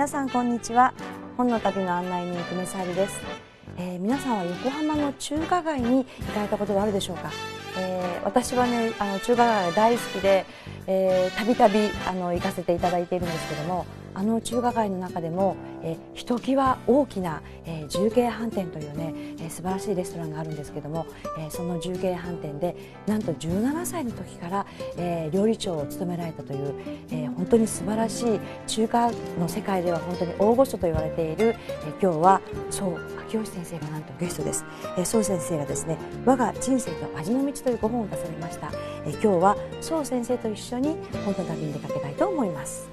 皆さんこんにちは本の旅の案内人久米さゆです、えー、皆さんは横浜の中華街に行かれたことがあるでしょうか、えー、私はねあの中華街大好きでたびたび行かせていただいているんですけどもあの中華街の中でも、えひときわ大きな、えー、重慶飯店というね、えー、素晴らしいレストランがあるんですけども、えー、その重慶飯店でなんと17歳の時から、えー、料理長を務められたという、えー、本当に素晴らしい中華の世界では本当に大御所と言われている、えー、今日は宋秋吉先生がなんとゲストです、えー、う先生がですね我が人生と味の道というご本を出されました、えー、今日は宋先生と一緒に本の旅に出かけたいと思います。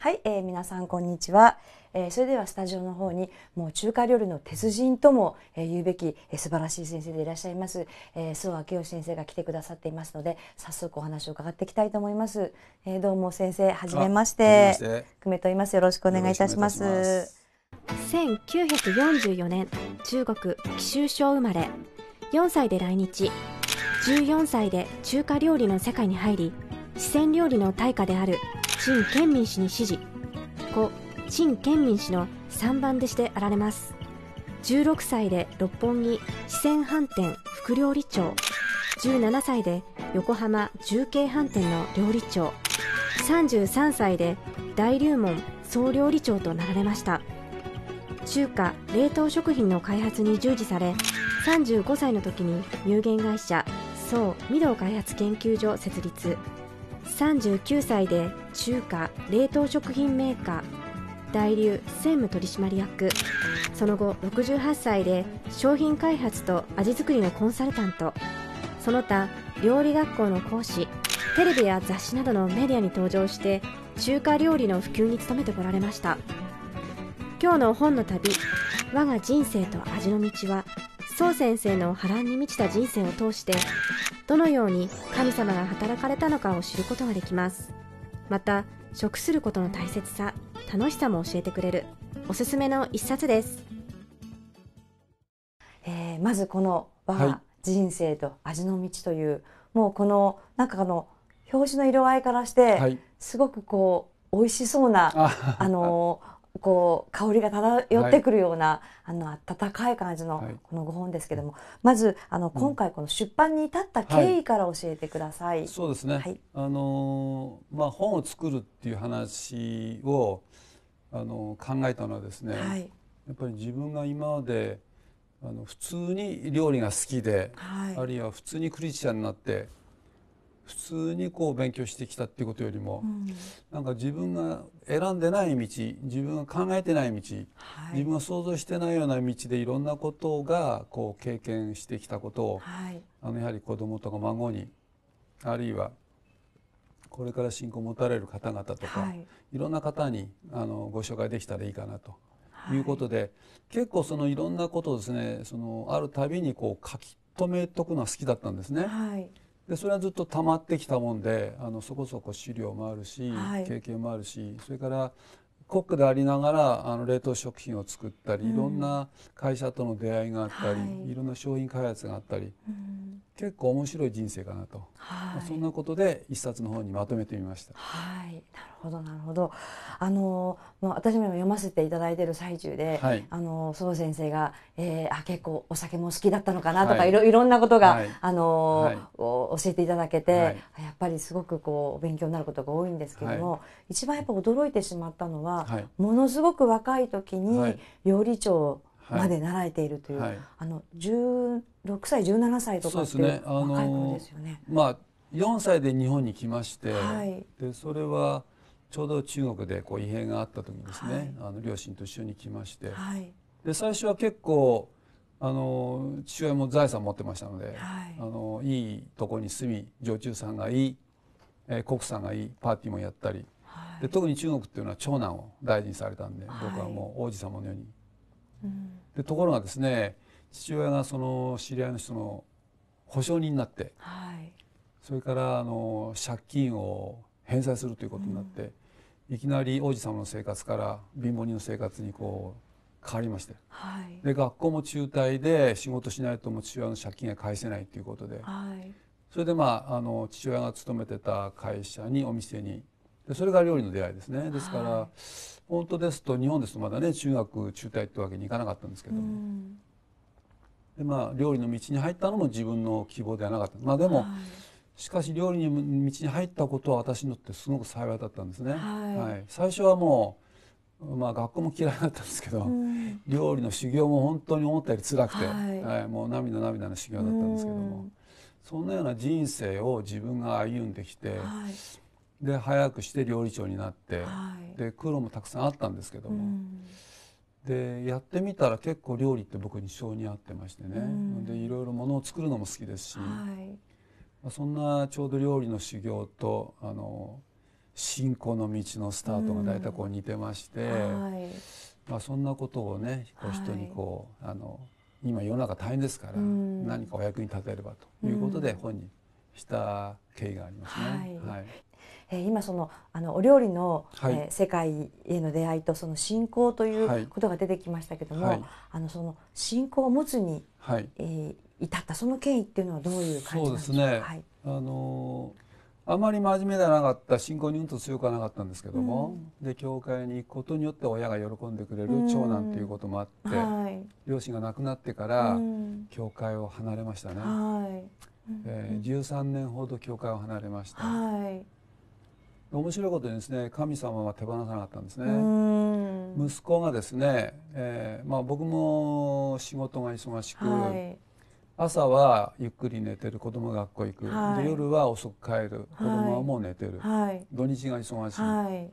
はい、えー、皆さんこんにちは、えー、それではスタジオの方にもう中華料理の鉄人とも、えー、言うべき、えー、素晴らしい先生でいらっしゃいます、えー、須明義先生が来てくださっていますので早速お話を伺っていきたいと思います、えー、どうも先生はじめまして久米と言いますよろしくお願いいたします1944年中国貴州省生まれ4歳で来日14歳で中華料理の世界に入り四川料理の大家である陳建民氏に指示故陳建民氏の3番弟子であられます16歳で六本木四川飯店副料理長17歳で横浜重慶飯店の料理長33歳で大龍門総料理長となられました中華冷凍食品の開発に従事され35歳の時に有限会社総御堂開発研究所設立39歳で中華冷凍食品メーカー大流専務取締役その後68歳で商品開発と味作りのコンサルタントその他料理学校の講師テレビや雑誌などのメディアに登場して中華料理の普及に努めてこられました今日の本の旅我が人生と味の道は宗先生の波乱に満ちた人生を通してどのように神様が働かれたのかを知ることができますまた食することの大切さ楽しさも教えてくれるおすすめの一冊です、えー、まずこの「我が人生と味の道」という、はい、もうこのなんかあの表紙の色合いからして、はい、すごくこう美味しそうなあのこう香りが漂ってくるような、はい、あの温かい感じのこのご本ですけども、はい、まずあの今回この出版に至った経緯から教えてください。はい、そうですね、あのまあ、本を作るっていう話をあの考えたのはですね、やっぱり自分が今まであの普通に料理が好きで、あるいは普通にクリスチャンになって普通にこう勉強してきたっていうことよりも、うん、なんか自分が選んでない道自分が考えてない道、はい、自分が想像してないような道でいろんなことがこう経験してきたことを、はい、あのやはり子どもとか孫にあるいはこれから信仰を持たれる方々とか、はい、いろんな方にあのご紹介できたらいいかなということで、はい、結構そのいろんなことをですねそのあるたびにこう書き留めとくのは好きだったんですね。はいでそれはずっと溜まってきたもんであのそこそこ資料もあるし、はい、経験もあるしそれから国家でありながらあの冷凍食品を作ったり、いろんな会社との出会いがあったり、い、ろんな商品開発があったり、結構面白い人生かなと、まあ、そんなことで一冊の方にまとめてみました。はいなるほどなるほど。あのまあ私も読ませていただいている最中で、はい、あの須藤先生が、えー、あ結構お酒も好きだったのかなとか、はい、いろいろんなことが、はい、あの、はい、教えていただけて、やっぱりすごくこう勉強になることが多いんですけども、一番やっぱ驚いてしまったのは、は、い、ものすごく若い時に料理長まで習えているという、はい、あの16歳17歳とかっていう若いですよね。あまあ4歳で日本に来まして、はい、でそれはちょうど中国でこう異変があった時にですね、あの両親と一緒に来まして、で最初は結構あの父親も財産持ってましたので、あのいいとこに住み女中さんがいい、え国産がいいパーティーもやったりで特に中国っていうのは長男を大事にされたんで、はい、僕はもう王子様のように。うん、でところがですね父親がその知り合いの人の保証人になって、はい、それからあの借金を返済するということになって、うん、いきなり王子様の生活から貧乏人の生活にこう変わりまして、はい、で学校も中退で仕事しないとも父親の借金が返せないということで、それでまああの父親が勤めてた会社にお店にでそれが料理の出会いですねですから、はい、本当ですと日本ですとまだね中学中退ってわけにいかなかったんですけど、うん、でまあ料理の道に入ったのも自分の希望ではなかったまあでも、はい、しかし料理の道に入ったことは私にとってすごく幸いだったんですね。はい、最初はもうまあ、学校も嫌いだったんですけど、うん、料理の修行も本当に思ったより辛くて、はいはい、もう涙涙の修行だったんですけども、うん、そんなような人生を自分が歩んできて、はい、で早くして料理長になって、はい、で苦労もたくさんあったんですけども、うん、でやってみたら結構料理って僕に性に合ってましてね、うん、でいろいろものを作るのも好きですし、はい、まあ、そんなちょうど料理の修行とあの信仰の道のスタートが大体こう似てまして、うんはい、まあ、そんなことをねこう人にこう、あの今世の中大変ですから、何かお役に立てればということで本にした経緯がありますね。はいえー、今そのあのお料理の、はい、えー、世界への出会いとその信仰ということが出てきましたけども、はい、あのその信仰を持つに、はいえー、至ったその権威っていうのはどういう感じなんですか。ね、あのー、あまり真面目ではなかった信仰にうんと強くはなかったんですけども、うん、で教会に行くことによって親が喜んでくれる長男ということもあって、うんはい、両親が亡くなってから、教会を離れましたね、はいえー、13年ほど教会を離れました、はい、面白いことにですね神様は手放さなかったんですね息子がですね、えー、まあ、僕も仕事が忙しく、はい、朝はゆっくり寝てる子供学校行く、はい、で夜は遅く帰る子供はもう寝てる、はい、土日が忙しい、はい、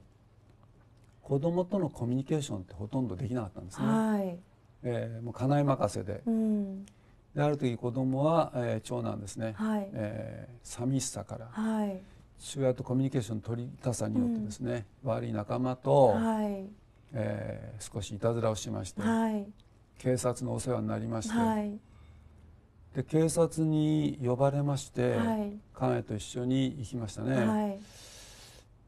子供とのコミュニケーションってほとんどできなかったんですね、はい、えー、もう家内任せで。うんである時子供は、えー、長男ですね、はいえー、寂しさから、はい、父親とコミュニケーション取りたさによってですね、うん、悪い仲間と、はいえー、少しいたずらをしまして、はい、警察のお世話になりまして、はい、で警察に呼ばれまして、はい、家内と一緒に行きましたね。はい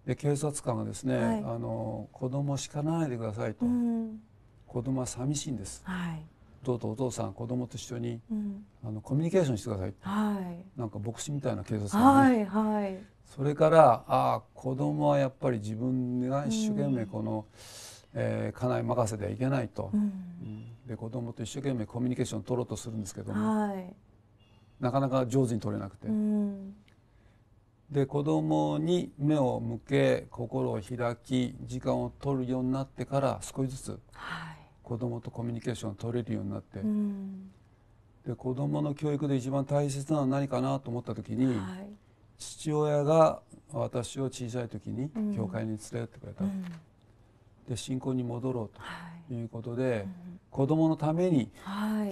で警察官がですね、はい、あの子供叱らないでくださいと、うん、子供は寂しいんです、はい、どうぞお父さん子供と一緒に、うん、あのコミュニケーションしてください、はい、なんか牧師みたいな警察官、ね、はいはい、それからあ子供はやっぱり自分が一生懸命この、うん、えー、家内任せではいけないと、うん、で子供と一生懸命コミュニケーションを取ろうとするんですけども、はい、なかなか上手に取れなくて、うん、で子供に目を向け心を開き時間を取るようになってから少しずつ子供とコミュニケーションを取れるようになって。うんで子どもの教育で一番大切なのは何かなと思った時に、はい父親が私を小さい時に教会に連れてってくれた、うん、で信仰に戻ろうということで、はい、子供のために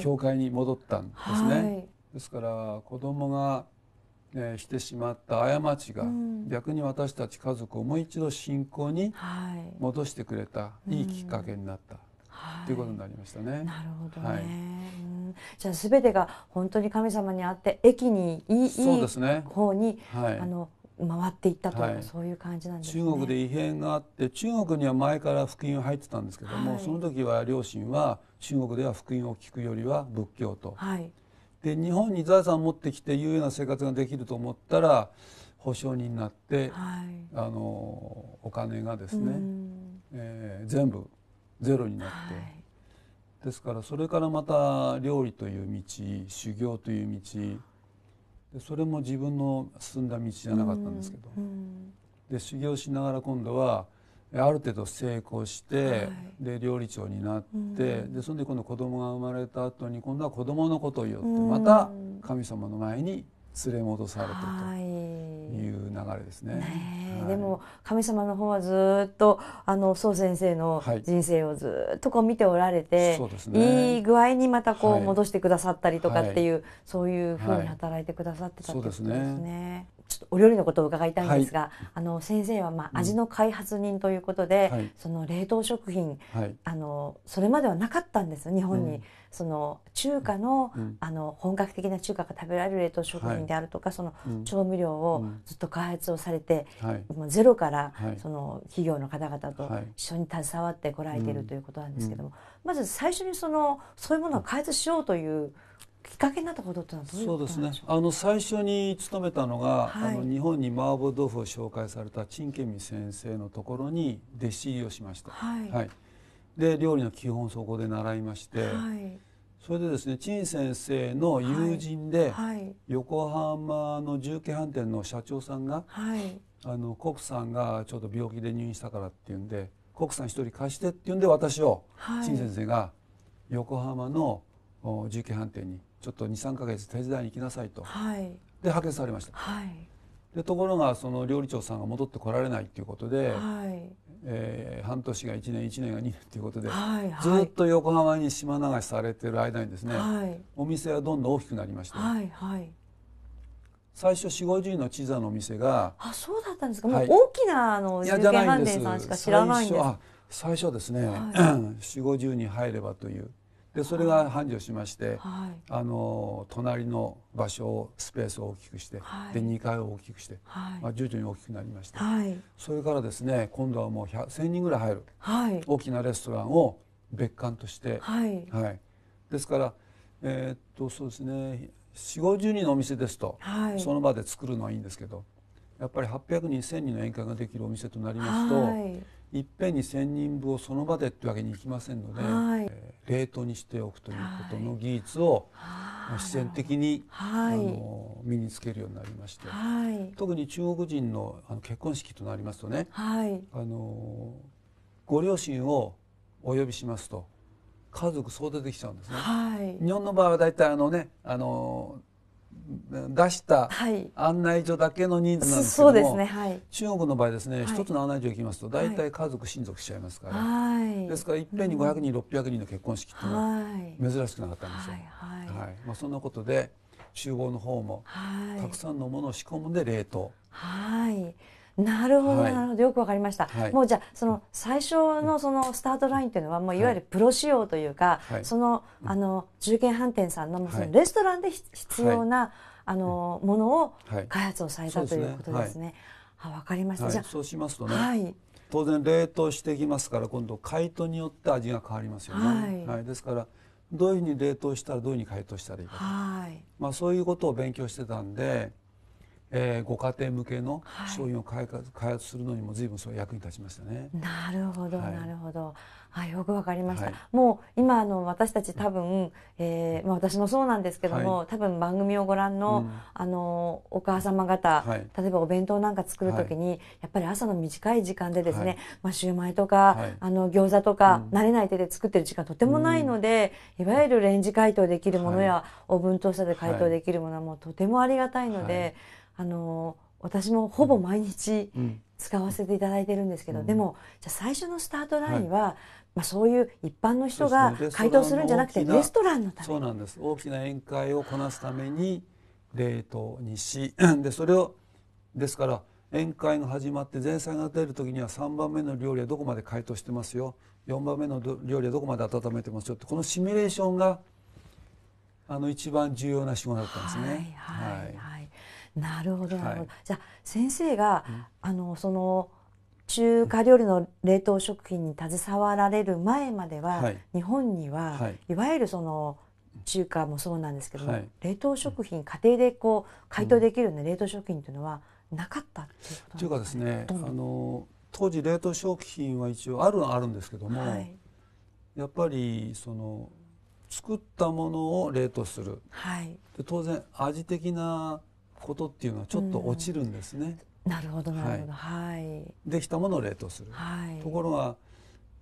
教会に戻ったんですね、はいですから子供が、ね、してしまった過ちが、逆に私たち家族をもう一度信仰に戻してくれた、いいきっかけになった、ということになりましたね。なるほど、ね、はいじゃあ全てが本当に神様にあって駅にいいそうです、ね、方に、はい、あの回っていったと、はい、そういう感じなんです、ね、中国で異変があって中国には前から福音が入ってたんですけども、はい、その時は両親は中国では福音を聞くよりは仏教と。はい、で日本に財産を持ってきていうような生活ができると思ったら保証人になって、あのお金がですね、えー、全部ゼロになって、はい、ですからそれからまた料理という道修行という道でそれも自分の進んだ道じゃなかったんですけど、うんうん、で修行しながら今度はある程度成功して、はい、で料理長になって、うん、でそんで今度子供が生まれた後に今度は子供のことを言ってまた神様の前に連れ戻されてと。はいいう流れですね。ねはい、でも神様の方はずっとあの宋先生の人生をずっとこう見ておられて、はいね、いい具合にまたこう戻してくださったりとかっていう、はい、そういうふうに働いてくださってたってことですね。ちょっとお料理のことを伺いたいんですが、はい、あの先生はまあ味の開発人ということで、うん、その冷凍食品、はい、あのそれまではなかったんです日本に、うん、その中華の、うん、あの本格的な中華が食べられる冷凍食品であるとか、はい、その調味料をずっと開発をされて、もうゼロから、その企業の方々と一緒に携わってこられているということなんですけども、まず最初にそのそういうものを開発しようという、きっかけになったことってのはどういうことそうですねあの最初に勤めたのが、はい、あの日本に麻婆豆腐を紹介された陳建美先生のところに弟子入りをしました、はい、はい、で料理の基本そこで習いまして、はい、それでですね陳先生の友人で、横浜の重慶飯店の社長さんが、はい、あの国さんがちょっと病気で入院したからって言うんで国さん一人貸してっていうんで私を陳、はい、先生が横浜の重慶飯店にちょっと二三か月手伝いに行きなさいと、はい、で派遣されました、はい、でところがその料理長さんが戻ってこられないということで、はいえー、半年が1年1年が2年ということで、はいはい、ずっと横浜に島流しされてる間にですね、はい、お店はどんどん大きくなりました、はいはい、最初4 5 0人の地ザのお店があそうだったんですか、はい、もう大きなあの重慶飯店さんしか知らないんです最初ですね、はい、4 5 0人入ればというでそれが繁盛しまして、はい、あの隣の場所をスペースを大きくして、はい、で2階を大きくして、はい、まあ、徐々に大きくなりまして、それからですね今度はもう1,000人ぐらい入る、大きなレストランを別館として、はいですから、えー、っとそうですね4 5 0人のお店ですと、その場で作るのはいいんですけどやっぱり800人1,000人の宴会ができるお店となりますと。いっぺんに1,000人分をその場でってわけにいきませんので、はい、えー、冷凍にしておくということの技術を、はい、自然的に、はい、あの身につけるようになりまして、はい、特に中国人のあの結婚式となりますとね、はい、あのご両親をお呼びしますと家族総出てきちゃうんですね、はい、日本の場合はたいあのねあの出した案内所だけの人数なんですけども、はいねはい、中国の場合ですね、はい、一つの案内所行きますと大体家族親族しちゃいますから、ですからいっぺんに500人、うん、600人の結婚式っていうのは珍しくなかったんですよ。はいまあ、そんなことで厨房の方もたくさんのものを仕込んで冷凍。はいなるほど、なるほどよくわかりました、もうじゃあその最初のそのスタートラインというのはもういわゆるプロ仕様というか、そのあの中堅飯店さんのそのレストランで必要な、あのものを開発をされた、ということですね。はわ、かりました、じゃそうしますとね、はい、当然冷凍していきますから今度解凍によって味が変わりますよね、はいですからどういうふうに冷凍したらどういうふうに解凍したらいいか、はいまあ、そういうことを勉強してたんでえー、ご家庭向けの商品を開発,、開発するのにも随分それ役に立ちましたね。なるほど、なるほど。はい、よくわかりました。はい、もう今の私たち多分、えー、まあ私もそうなんですけども、はい、多分番組をご覧の、うん、あのお母様方、はい、例えばお弁当なんか作るときに、やっぱり朝の短い時間でですね、まあシュウマイとか、あの餃子とか、うん、慣れない手で作ってる時間とてもないので、うん、いわゆるレンジ解凍できるものや、オーブントースターで解凍できるものはもうとてもありがたいので。あの私もほぼ毎日使わせていただいてるんですけど、うん、でもじゃ最初のスタートラインは、はい、まあ、そういう一般の人が回答するんじゃなくてレストランのためそうなんです大きな宴会をこなすために冷凍にしでそれをですから宴会が始まって前菜が出る時には3番目の料理はどこまで解凍してますよ4番目の料理はどこまで温めてますよってこのシミュレーションがあの一番重要な仕事だったんですね。はい、はいはいなるほど、はい、じゃあ先生が、あのその中華料理の冷凍食品に携わられる前までは、はい、日本には、はい、いわゆるその中華もそうなんですけども、はい、冷凍食品家庭でこう解凍できるような冷凍食品というのはなかったっていうことなんですか、ね、というかですねあの当時冷凍食品は一応あるはあるんですけども、はい、やっぱりその作ったものを冷凍する、はい、で当然味的なことっていうのはちょっと落ちるんですね。なるほどなるほど、はい、できたものを冷凍する、はい、ところが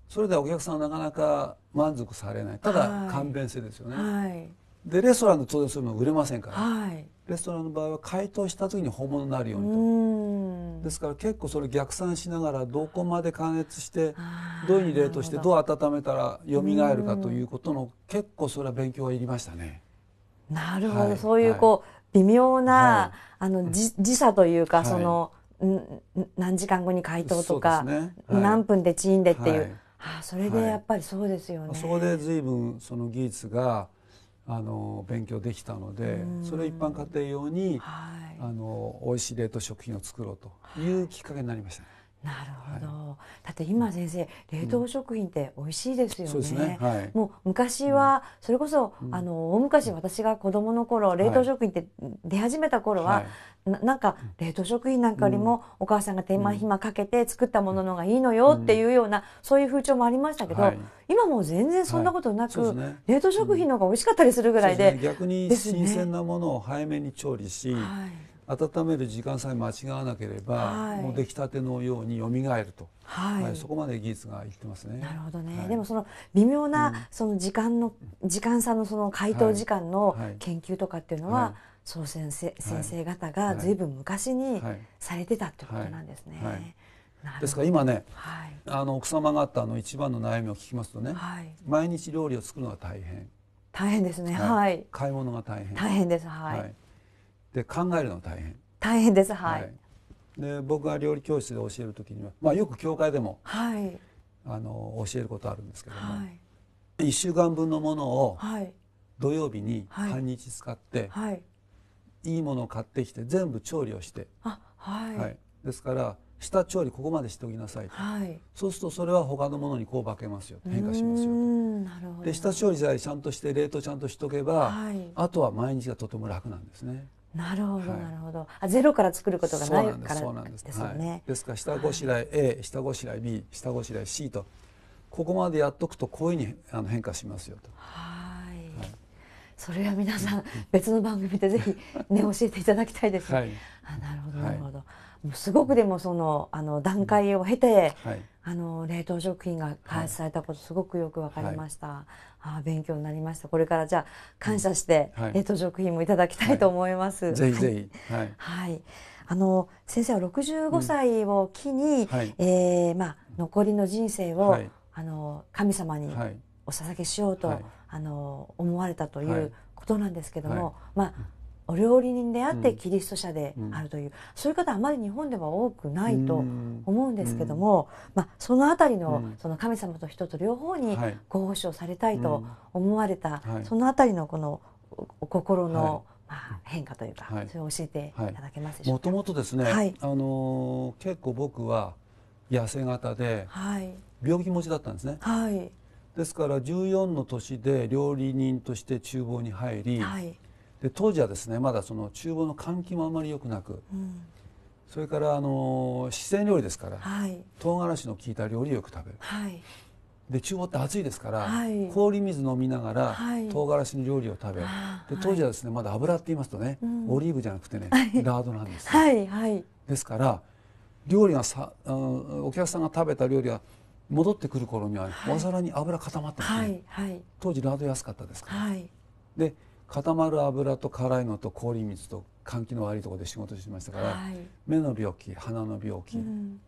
それではお客さんはなかなか満足されないただ勘弁性ですよね、はい、でレストランで当然そういうの売れませんから、はい、レストランの場合は解凍した時に本物になるようにとですから結構それ逆算しながらどこまで加熱してどういうふうに冷凍してどう温めたらよみがえるかということの結構それは勉強がいりましたね。なるほど、はい、そういうこう、微妙な、あの時時差というか、その何時間後に回答とか、何分でチーンでっていう、はあそれでやっぱりそうですよね。そこで随分その技術があの勉強できたので、それ一般家庭用に、はい、あの美味しい冷凍食品を作ろうというきっかけになりました、なるほど、はい、だって今先生冷凍食品って美味しいですよねうんねはい、もう昔はそれこそ、うん、あの大昔私が子供の頃、冷凍食品って出始めた頃は、はいな、なんか冷凍食品なんかよりもお母さんが手間暇かけて作ったもののがいいのよっていうような、そういう風潮もありましたけど、今もう全然そんなことなく、ね、冷凍食品の方が美味しかったりするぐらいでで、ね、逆に新鮮なものを早めに調理し、温める時間さえ間違わなければ、はい、もう出来たてのようによみがえると、はい、はい、そこまで技術がいってますね。なるほどね、はい、でもその微妙な、その時間の、うん、時間差のその解凍時間の研究とかっていうのは、その先生先生方が随分昔にされてたってことなんですね。ですから今ね、あの奥様方の一番の悩みを聞きますとね、毎日料理を作るのが大変。大変ですね。はい。買い物が大変。大変です。はいで考えるの大変大変ですはい、はい、で僕が料理教室で教える時には、まあ、よく教会でも、はい、あの教えることあるんですけども、はい、1週間分のものを土曜日に半日使って、はい、いいものを買ってきて全部調理をしてあ、はいはい、ですから下調理ここまでしておきなさいと、はい、そうするとそれは他のものにこう化けますよ変化しますよなるほどで下調理さえちゃんとして冷凍ちゃんとしとけば、はい、あとは毎日がとても楽なんですねなるほど、なるほど。あ、ゼロから作ることがないからですよね。ですから下ごしらえ A、下ごしらえ B、下ごしらえ C とここまでやっとくとこういうにあの変化しますよと。はい。それは皆さん別の番組でぜひね教えていただきたいです。はい。あ、なるほど、なるほど。すごくでもそのあの段階を経て、はい、あの冷凍食品が開発されたことすごくよく分かりました、はい、あ勉強になりましたこれからじゃあ感謝して冷凍食品もいただきたいと思います、はい、ぜひぜひはい、はいあの先生は65歳を機に、うんはい、えー、まあ、残りの人生を、あの神様にお捧げしようと、あの思われたということなんですけども、まあ、お料理人であってキリスト者であるという、うんうん、そういう方あまり日本では多くないと思うんですけども、うん、まあ、その辺りのその神様と人と両方にご奉仕をされたいと思われた、はい、その辺りのこのお心の、まあ、変化というか、はい、それを教えていただけますでしょうか。もともとですね、はい、あのー、結構僕は痩せ型ではい、病気持ちだったんですね。はいですから14の年で料理人として厨房に入り、はい、で当時はですねまだその厨房の換気もあまり良くなく、うん、それからあの四川料理ですから、はい、唐辛子の効いた料理をよく食べる、はい、で厨房って暑いですから、はい、氷水飲みながら、唐辛子の料理を食べる、で当時はですねまだ油って言いますとね、うん、オリーブじゃなくてね、ラードなんです、はいはい、ですから料理がさあのお客さんが食べた料理は戻ってくる頃にはお皿に油固まってますね、はいはい、当時ラード安かったですから、はい、で固まる油と辛いのと氷水と換気の悪いところで仕事してましたから、はい、目の病気鼻の病気、うん、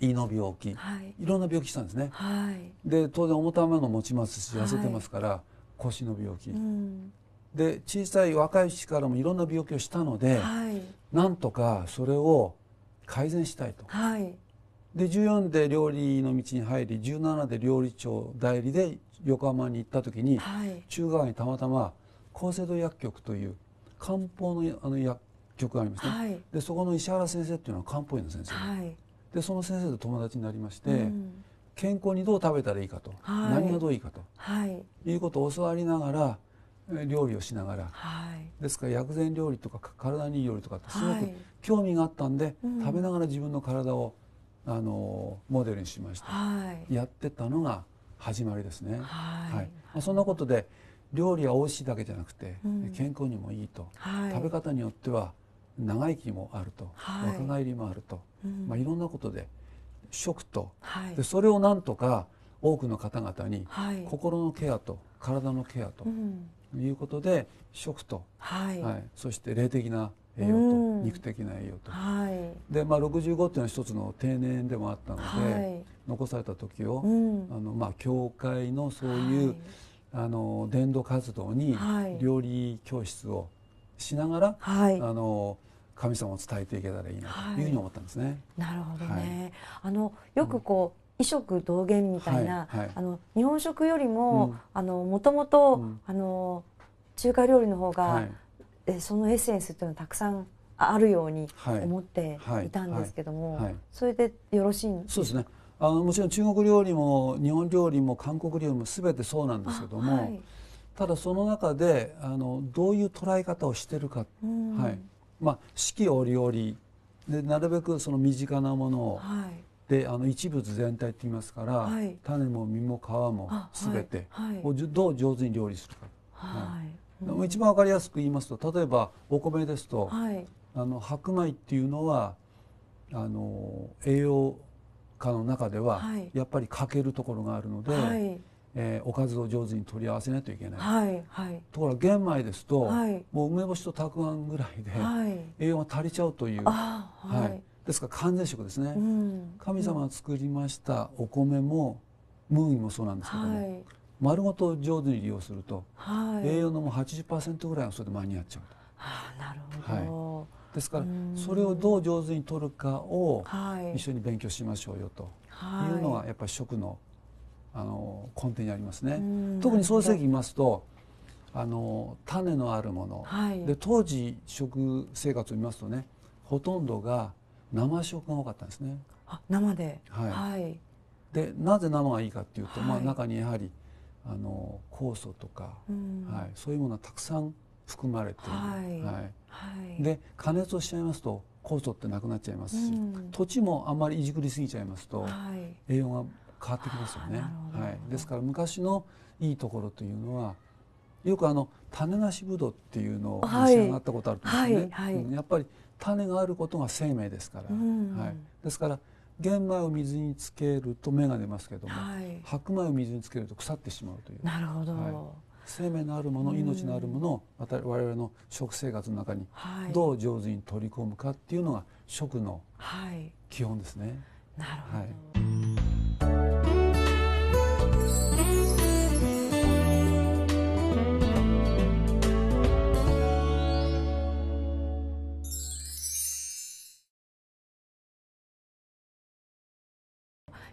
胃の病気、はい、いろんな病気したんですね。はい、で当然重たいもの持ちますし痩せてますから、腰の病気。うん、で小さい若いうちからもいろんな病気をしたので、なんとかそれを改善したいと。で14で料理の道に入り17で料理長代理で横浜に行った時に、中川にたまたま高精度薬局という漢方のあの薬局がありますね、はい、でそこの石原先生っていうのは漢方医の先生、はい、でその先生と友達になりまして、うん、健康にどう食べたらいいかと、はい、何がどういいかと、はい、いうことを教わりながら料理をしながら、はい、ですから薬膳料理とか体にいい料理とかってすごく興味があったんで、食べながら自分の体をあのモデルにしまして、やってたのが始まりですね。はい、まあ、そんなことで料理は美味しいだけじゃなくて、うん、健康にもいいと、はい、食べ方によっては長生きもあると、はい、若返りもあると、うん、まあ、いろんなことで食と、はい、でそれをなんとか多くの方々に心のケアと体のケアということで、食と、はいそして霊的な栄養と、うん、肉的な栄養と、で、まあ、65っていうのは一つの定年でもあったので、残された時を、あのまあ、教会のそういう、あの伝道活動に料理教室をしながら、はい、あの神様を伝えていけたらいいなというふうに思ったんですね。なるほどね、あのよくこう、うん異色同源みたいな、はいはい、あの日本食よりも、うん、あのもともと、うん、あの中華料理の方が、はい、えそのエッセンスっていうのはたくさんあるように思っていたんですけども、それでよろしいんですかそうですねあのもちろん中国料理も日本料理も韓国料理も全てそうなんですけども、はい、ただその中であのどういう捉え方をしてるか、はいまあ、四季折々でなるべくその身近なものを、はい、であの一物全体って言いますから、はい、種も実も皮も全てをどう上手に料理するか。はいうん、一番わかりやすく言いますと例えばお米ですと、はい、あの白米っていうのはあの栄養家の中ではやっぱり欠けるところがあるので、はい、えー、おかずを上手に取り合わせないといけない、はいはい、ところが玄米ですと、もう梅干しとたくあんぐらいで栄養が足りちゃうという、はいですから完全食ですね、うん、神様が作りましたお米も麦もそうなんですけども、丸ごと上手に利用すると、はい、栄養のもう80%ぐらいはそれで間に合っちゃうと。はあ、なるほど、はいですからそれをどう上手に取るかを一緒に勉強しましょうよというのがやっぱり食のあの根底にありますね。特に創世紀見ますとあの種のあるもの、はい、で当時食生活を見ますとねほとんどが生食が多かったんですね。あ生で、はい、はい、でなぜ生がいいかっていうと、はい、まあ、中にやはりあの酵素とか、はい、そういうものはたくさん含まれてる、はいで加熱をしちゃいますと酵素ってなくなっちゃいますし、うん、土地もあんまりいじくりすぎちゃいますと、栄養が変わってきますよね、はい、ですから昔のいいところというのはよくあの種なしぶどうっていうのを召し上がったことあると思うんですね、はいはい、やっぱり種があることが生命ですから、うん、はい、ですから玄米を水につけると芽が出ますけども、はい、白米を水につけると腐ってしまうという。なるほど、はい生命のあるもの命のあるものを我々の食生活の中にどう上手に取り込むかっていうのが食の基本ですね。はい、なるほど、はい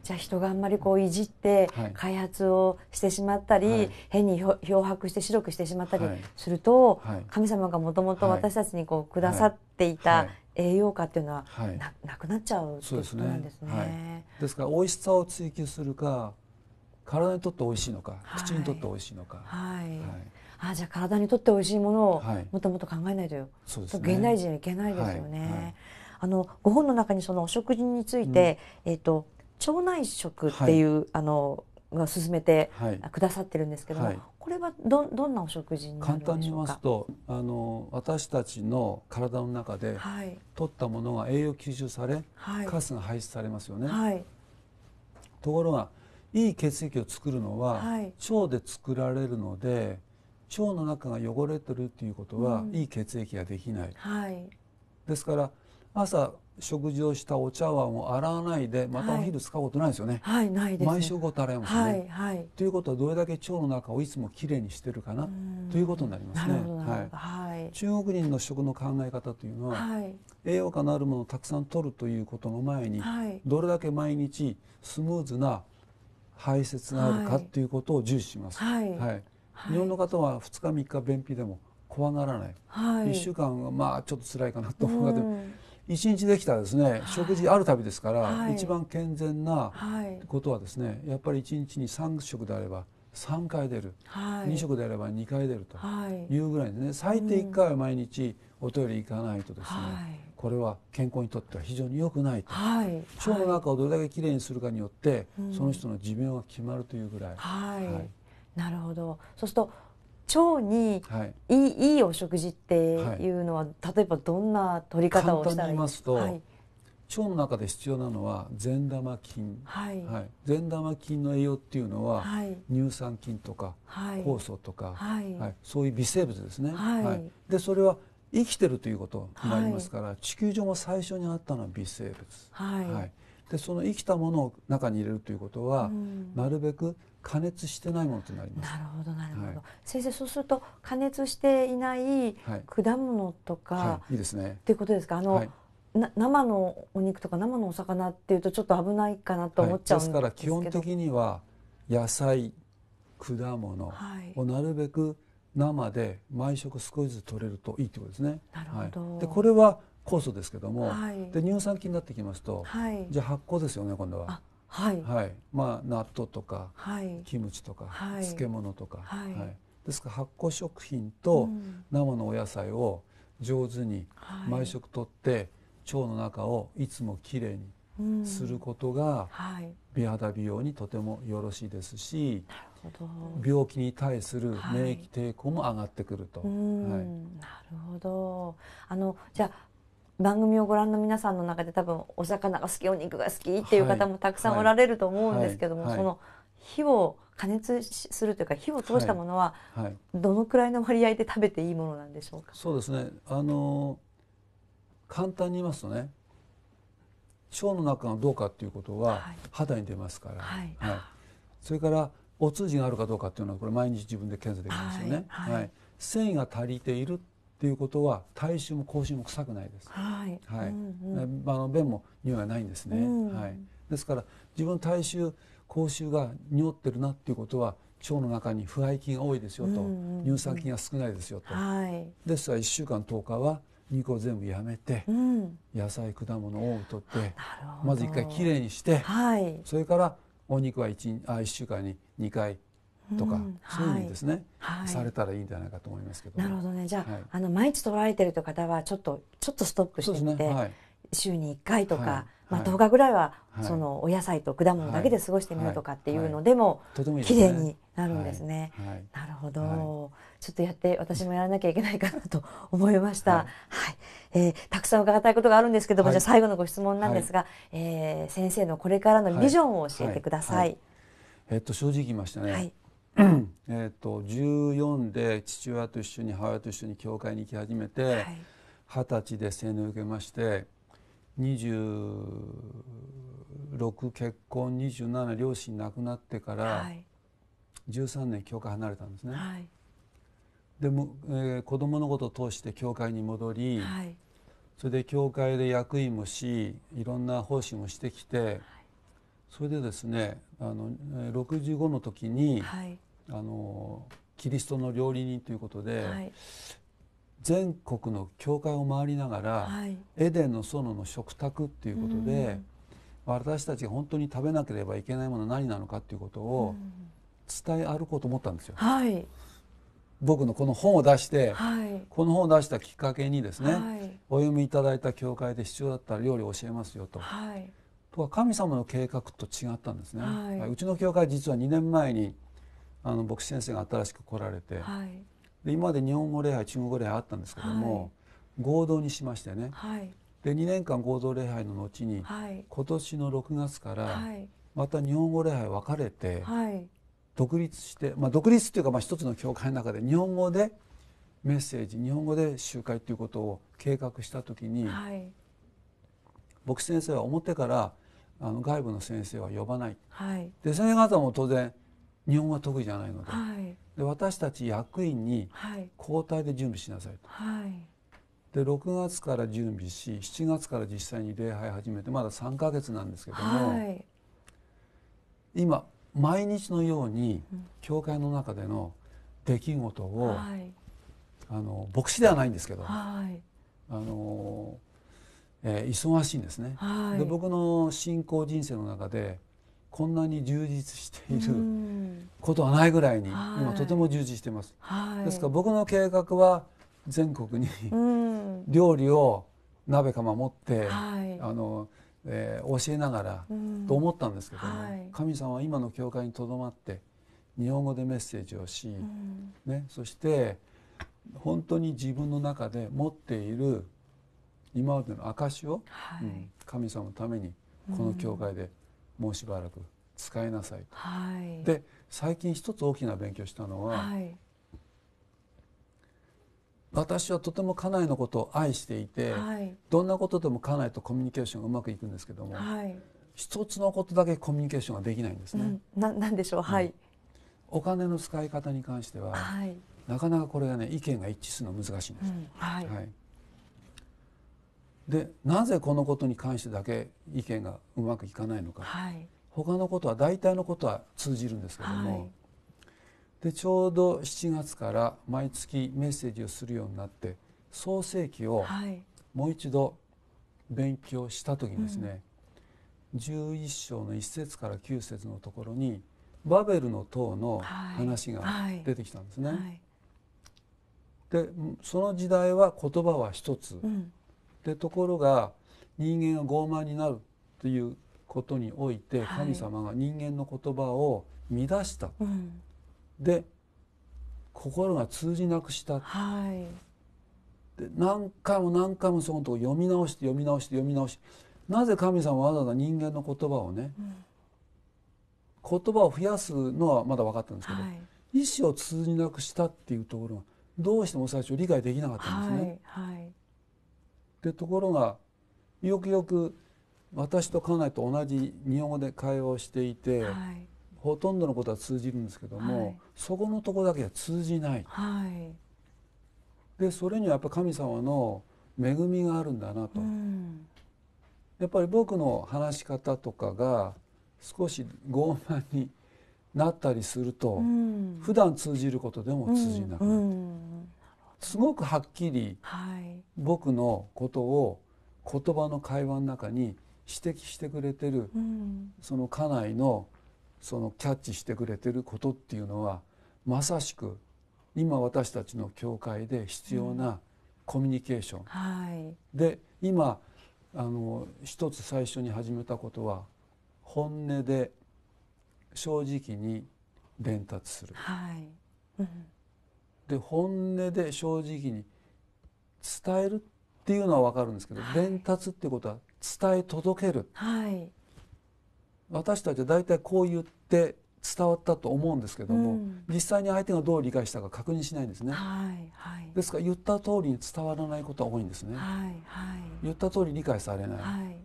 じゃあ人があんまりこういじって開発をしてしまったり、はい、変に漂白して白くしてしまったりすると、はい、神様がもともと私たちにこうくださっていた、栄養価っていうのはな,、なくなっちゃうということなんですね。ですから美味しさを追求するか体にとって美味しいのか、口にとって美味しいのか。はい。あじゃあ体にとって美味しいものをもともと考えないと、はい、そうね、現代人はいけないですよね。はいはい、あのご本の中にそのお食事について、うん、えっ、ー、と腸内食っていう、はい、あのが進めてくださってるんですけども、はい、これはどどんなお食事に簡単に言いますとあの私たちの体の中で、はい、取ったものが栄養吸収され、はい、カスが排出されますよね。はい、ところがいい血液を作るのは、腸で作られるので腸の中が汚れてるっていうことは、うん、いい血液ができない。はい。ですから朝食事をしたお茶碗を洗わないでまたお昼使うことないですよね。はい、はい、ないです、ね、毎食ごと洗いますね、はいはい。ということはどれだけ腸の中をいつもきれいにしてるかなということになりますね。はい、はい、中国人の食の考え方というのは、はい、栄養価のあるものをたくさん取るということの前に、どれだけ毎日スムーズな排泄があるかということを重視します。はい日本の方は2日3日便秘でも怖がらない、はい、1週間はまあちょっと辛いかなと思う方、うん一日できたですね、食事あるたびですから、はい、一番健全なことはですね、はい、やっぱり一日に3食であれば3回出る、はい、2食であれば2回出るというぐらいでね最低1回は毎日おトイレ行かないとですね、うん、これは健康にとっては非常によくないと、はい、腸の中をどれだけきれいにするかによって、その人の寿命が決まるというぐらい。はいなるほどそうすると腸にいいはい、い、いお食事っていうのは、はい、例えばどんな取り方をしたらいいですか、はい、腸の中で必要なのは善玉菌、はいはい、善玉菌の栄養っていうのは、乳酸菌とか、酵素とか、はいそういう微生物ですね。はいでそれは生きてるということになりますから、地球上も最初にあったのは微生物。はいでその生きたものを中に入れるということは、うん、なるべく加熱してないものとなります。なるほどなるほど。はい、先生そうすると加熱していない果物とか、はいはい、いいですね。っていうことですかあの、はい生のお肉とか生のお魚っていうとちょっと危ないかなと思っちゃうんですけど、はい、ですから基本的には野菜果物をなるべく生で毎食少しずつ取れるといいってことですね。なるほど。はい、でこれは酵素ですけども、はい、で乳酸菌になってきますと、じゃあ発酵ですよね今度は。はい、はい、まあ納豆とか、はい、キムチとか、はい、漬物とか、はい、はい、ですから発酵食品と生のお野菜を上手に毎食とって、腸の中をいつもきれいにすることが美肌美容にとてもよろしいですし、病気に対する免疫抵抗も上がってくると。はい、なるほどあのじゃあ番組をご覧の皆さんの中で多分お魚が好きお肉が好きっていう方もたくさんおられると思うんですけども、はいはい、その火を加熱するというか火を通したものはどのくらいの割合で食べていいものなんでしょうか、はい、そうですねあの簡単に言いますとね腸の中がどうかっていうことは肌に出ますから、はいそれからお通じがあるかどうかっていうのはこれ毎日自分で検査できますよね。はい繊維が足りているっていうことは体臭も口臭も臭くないです。はい。はい。うんうん、あの便も匂いはないんですね。うん、はい。ですから自分体臭口臭が匂ってるなっていうことは腸の中に腐敗菌が多いですよと、うんうん、乳酸菌が少ないですよと、はい、ですから一週間十日は肉を全部やめて、うん、野菜果物を取ってなるほどまず一回きれいにして、はい、それからお肉は一あ一週間に二回とか、うん、そういうですね、はい、されたらいいんじゃないかと思いますけど、なるほどねじゃあはい、あの毎日取られてるという方はちょっとちょっとストップしてみて、ねはい、週に一回とか、まあ、十日ぐらいは、そのお野菜と果物だけで過ごしてみるとかっていうのでも、はい、綺麗になるんですね。はいなるほど、ちょっとやって私もやらなきゃいけないかなと思いました。はい、えー、たくさん伺いたいことがあるんですけども、じゃあ最後のご質問なんですが、はい、えー、先生のこれからのビジョンを教えてください。えー、っと正直言いましたね、はい。えーと、14で父親と一緒に母親と一緒に教会に行き始めて二十、はい、歳で生年を受けまして26結婚27両親亡くなってから、はい、13年教会離れたんですね。はい、でも、えー、子供のことを通して教会に戻り、はい、それで教会で役員もしいろんな奉仕もしてきて、それでですねあの65の時に、はいあのキリストの料理人ということで、はい、全国の教会を回りながら、はい、エデンの園の食卓っていうことで、うん、私たちが本当に食べなければいけないものは何なのかっていうことを伝え歩こうと思ったんですよ。はい、僕のこの本を出して、この本を出したきっかけにですね、お読みいただいた教会で必要だったら料理を教えますよと。とは神様の計画と違ったんですね、うちの教会実は2年前にあの牧師先生が新しく来られて、はい、で今まで日本語礼拝中国語礼拝あったんですけども、はい、合同にしましてね、はい、で2年間合同礼拝の後に、今年の6月からまた日本語礼拝分かれて、独立して、まあ、独立っていうかまあ一つの教会の中で日本語でメッセージ日本語で集会ということを計画した時に、牧師先生は表からあの外部の先生は呼ばない、で先生方も当然日本は得意じゃないのではい、で私たち役員に交代で準備しなさいと、はい、で6月から準備し7月から実際に礼拝始めてまだ3か月なんですけども、はい、今毎日のように教会の中での出来事を、あの牧師ではないんですけど、あのえー、忙しいんですね、で僕の信仰人生の中でこんなに充実している、ことはないぐらいに今とても従事してます、はい、ですから僕の計画は全国に、うん、料理を鍋か守って、はい、あのえー、教えながらと思ったんですけども、はい、神様は今の教会にとどまって日本語でメッセージをし、ね、そして本当に自分の中で持っている今までの証を、うん、神様のためにこの教会でもうしばらく使いなさいと。で最近一つ大きな勉強したのは、はい、私はとても家内のことを愛していて、はい、どんなことでも家内とコミュニケーションがうまくいくんですけども、はい、一つのことだけコミュニケーションができないんですね。うん、ななんでしょう、はい、うん、お金の使い方に関しては、はい、なかなかこれがね意見が一致するの難しいんです。うん、はい、はいでなぜこのことに関してだけ意見がうまくいかないのか、はい、他のことは大体のことは通じるんですけども、はい、でちょうど7月から毎月メッセージをするようになって創世記をもう一度勉強した時にですね、うん、11章の1節から9節のところにバベルの塔の話が出てきたんですね。はいはいでその時代は言葉は一つ、うん、でところが人間が傲慢になるということにおいて神様が人間の言葉を乱した、はい、で心が通じなくした、はい、で何回も何回もそのとこ読み直して読み直して読み直しなぜ神様はわざわざ人間の言葉をね、うん、言葉を増やすのはまだ分かったんですけど、はい、意思を通じなくしたっていうところがどうしても最初理解できなかったんですね。はい、でところがよくよく私と家内と同じ日本語で会話をしていて、はい、ほとんどのことは通じるんですけども、はい、そこのとこだけは通じない、はい、でそれにはやっぱ神様の恵みがあるんだなと、うん、やっぱり僕の話し方とかが少し傲慢になったりすると、うん、普段通じることでも通じなくなって、うん、すごくはっきり僕のことを言葉の会話の中に指摘してくれてる、うん、その家内のそのキャッチしてくれてることっていうのはまさしく今私たちの教会で必要なコミュニケーション、うんはい、で今あの一つ最初に始めたことは本音で正直に伝達する、はいうん、で本音で正直に伝えるっていうのは分かるんですけど、はい、伝達ってことは伝え届ける、はい、私たちは大体こう言って伝わったと思うんですけども、うん、実際に相手がどう理解したか確認しないんですね、はいはい、ですから言った通りに伝わらないことは多いんですね、はいはい、言った通り理解されない、はい、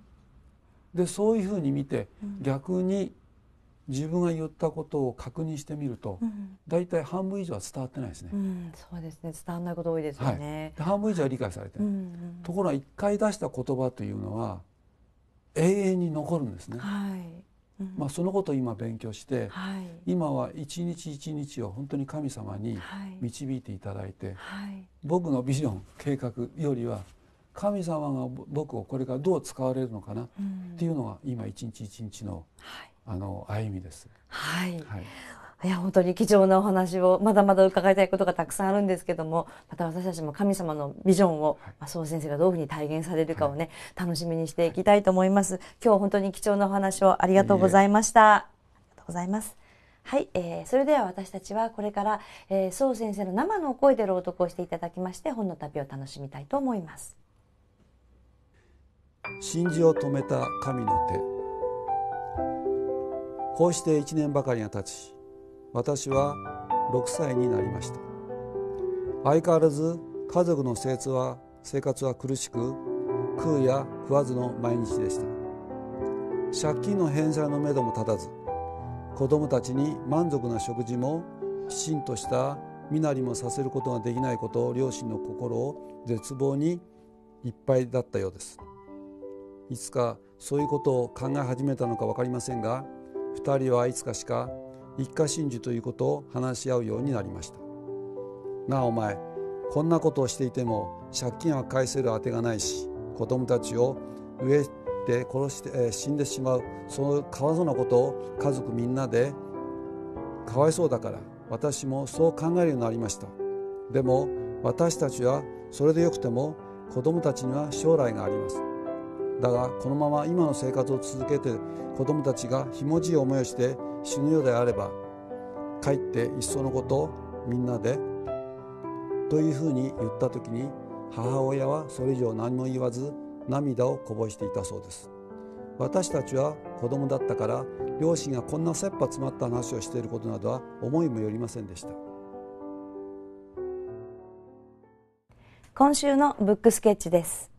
でそういうふうに見て、うん、逆に自分が言ったことを確認してみると、うん、だいたい半分以上は伝わってないですね、うん、そうですね伝わらないこと多いですよね、はい、半分以上は理解されて、うんうところが一回出した言葉というのは永遠に残るんですね。はいうん、まあ、そのことを今勉強して、はい、今は一日一日を本当に神様に導いていただいて、はい、僕のビジョン計画よりは神様が僕をこれからどう使われるのかなっていうのが今一日一日の、あの歩みです。はいいや本当に貴重なお話をまだまだ伺いたいことがたくさんあるんですけどもまた私たちも神様のビジョンを麻生、は先生がどういうふうに体現されるかをね、楽しみにしていきたいと思います今日本当に貴重なお話をありがとうございましたありがとうございますはい、えー、それでは私たちはこれから、えー、宋先生の生の声で朗読をしていただきまして本の旅を楽しみたいと思います真珠を止めた神の手こうして一年ばかりが経ち私は6歳になりました相変わらず家族の生活は生活は苦しく食うや食わずの毎日でした借金の返済のめども立たず子供たちに満足な食事もきちんとした身なりもさせることができないことを両親の心を絶望にいっぱいだったようですいつかそういうことを考え始めたのか分かりませんが2人はいつかしか一家真珠ということを話し合うようになりましたなあお前こんなことをしていても借金は返せるあてがないし子供たちを飢えて殺して、えー、死んでしまうそのかわいそうなことを家族みんなでかわいそうだから私もそう考えるようになりましたでも私たちはそれでよくても子供たちには将来がありますだがこのまま今の生活を続けて子供たちがひもじい思いをして死ぬようであれば帰っていっそのことみんなでというふうに言った時に母親はそれ以上何も言わず涙をこぼしていたそうです私たちは子供だったから両親がこんな切羽詰まった話をしていることなどは思いもよりませんでした今週のブックスケッチです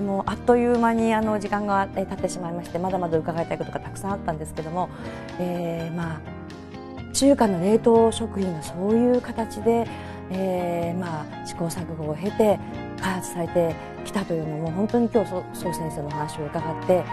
ー、もうあっという間にあの時間が経ってしまいましてまだまだ伺いたいことがたくさんあったんですけども、えー、まあ、中華の冷凍食品がそういう形で、えー、まあ、試行錯誤を経て開発されてきたというのも本当に今日宋先生の話を伺って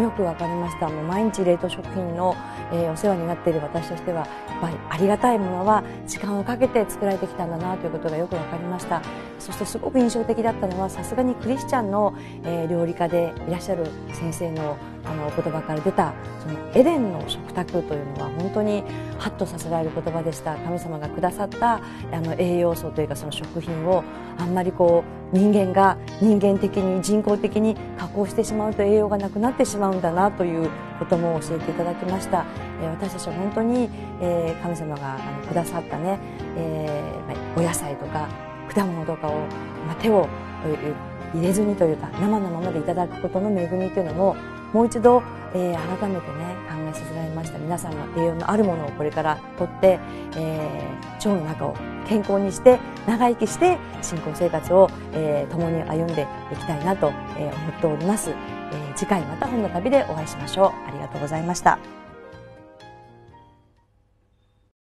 よく分かりましたもう毎日冷凍食品の、えお世話になっている私としてはやっぱりありがたいものは時間をかけて作られてきたんだなということがよく分かりました。そしてすごく印象的だったのはさすがにクリスチャンの、え料理家でいらっしゃる先生のあのお言葉から出たそのエデンの食卓というのは本当にハッとさせられる言葉でした神様がくださったあの栄養素というかその食品をあんまりこう人間が人間的に人工的に加工してしまうと栄養がなくなってしまうんだなということも教えていただきました、え私たちは本当に、え神様があのくださったね、えお野菜とか果物とかを、まあ、手を入れずにというか生のままでいただくことの恵みというのももう一度、えー、改めてね考えさせられました皆さんが栄養のあるものをこれから取って、えー、腸の中を健康にして長生きして信仰生活を、えー、共に歩んでいきたいなと、えー、思っております、えー、次回また本の旅でお会いしましょうありがとうございました